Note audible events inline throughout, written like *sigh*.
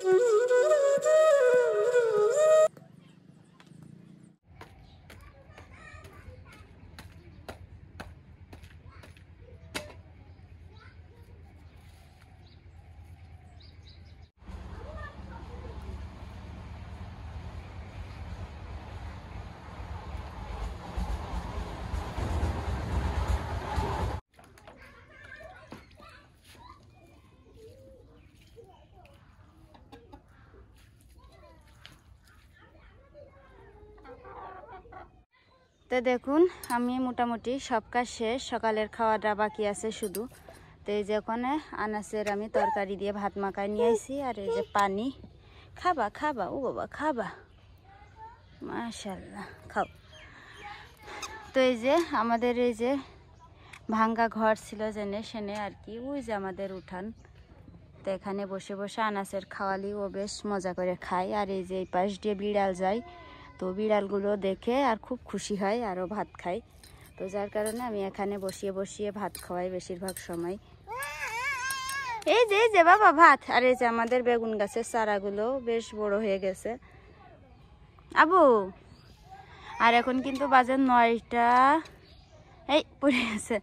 Thank *laughs* you. তো দেখুন আমি মোটামুটি সব কাজ শেষ সকালের খাওয়াটা বাকি আছে শুধু তো এই যে ওখানে আনাসের আমি তরকারি দিয়ে ভাত মাখায় নিয়ে আসি আর এই যে পানি খাবা খাবা ও বাবা খাবা মাশাল্লাহ খাও তো এই যে আমাদের এই যে ভাঙ্গা ঘর ছিল জেনে সেনে আর কি ওই যে আমাদের উঠান তো এখানে বসে বসে আনাসের খাওয়ালি ও বেশ মজা করে খায় আর এই যে এই পাশ দিয়ে বিড়াল যায় তো বিড়ালগুলো দেখে আর খুব খুশি হয় আরও ভাত খায় তো যার কারণে আমি এখানে বসিয়ে বসিয়ে ভাত খাওয়াই বেশিরভাগ সময় এই যে এই যে বাবা ভাত আর এই যে আমাদের বেগুন গাছের চারাগুলো বেশ বড় হয়ে গেছে আবু আর এখন কিন্তু বাজে নয়টা এই পড়ে গেছে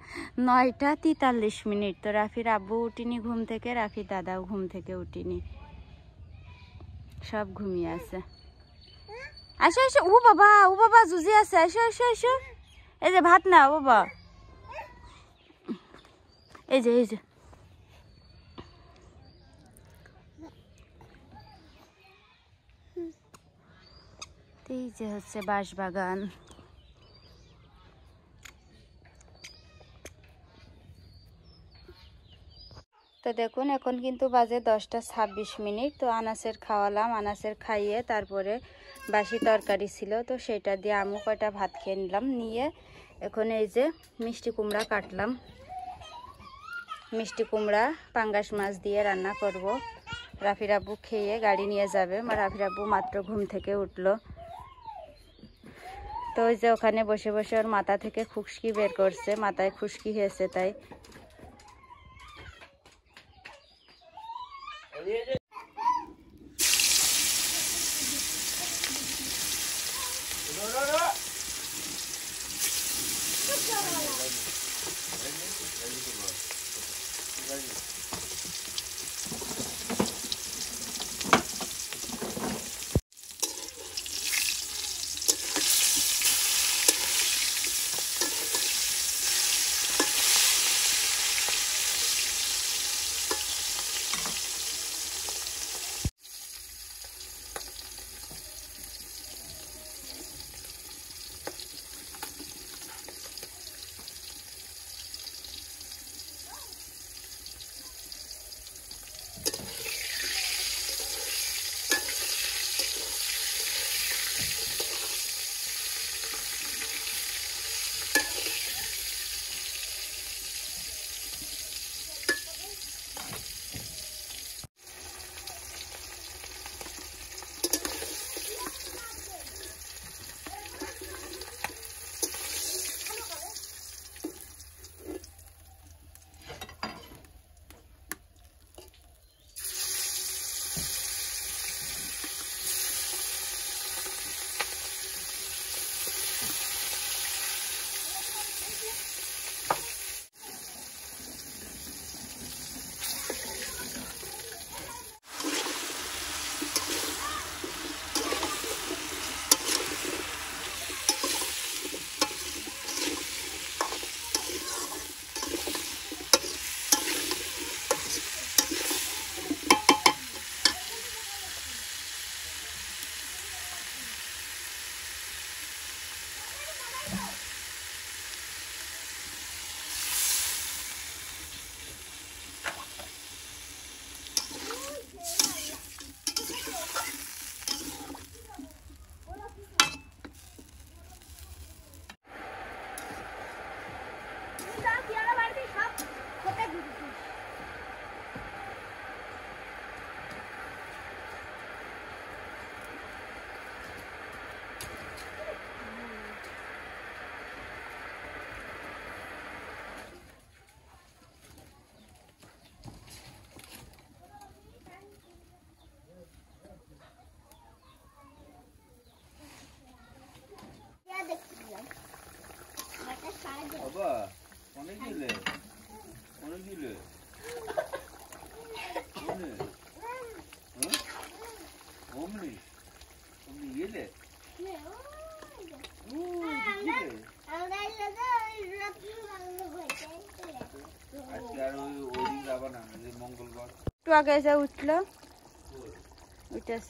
নয়টা তেতাল্লিশ মিনিট তো রাফির আব্বু উঠিনি ঘুম থেকে রাফির দাদাও ঘুম থেকে উঠিনি সব ঘুমিয়ে আছে আসো আসো ও বাবা ও বাবা জুজি আছে আসো আসো আসো এই যে ভাত না বাবা এই যে এই যে এই যে হচ্ছে বাস বাগান তো দেখুন এখন কিন্তু বাজে দশটা ছাব্বিশ মিনিট তো আনাসের খাওয়ালাম আনাসের খাইয়ে তারপরে বাসি তরকারি ছিল তো সেটা দিয়ে আমি কয়টা ভাত খেয়ে নিলাম নিয়ে এখন এই যে মিষ্টি কুমড়া কাটলাম মিষ্টি কুমড়া পাঙ্গাস মাছ দিয়ে রান্না করব রাফির আব্বু খেয়ে গাড়ি নিয়ে যাবে আমার রাফির আব্বু মাত্র ঘুম থেকে উঠলো তো ওই যে ওখানে বসে বসে ওর মাথা থেকে খুশকি বের করছে মাথায় খুশকি হয়েছে তাই बघायचं उठलं उठस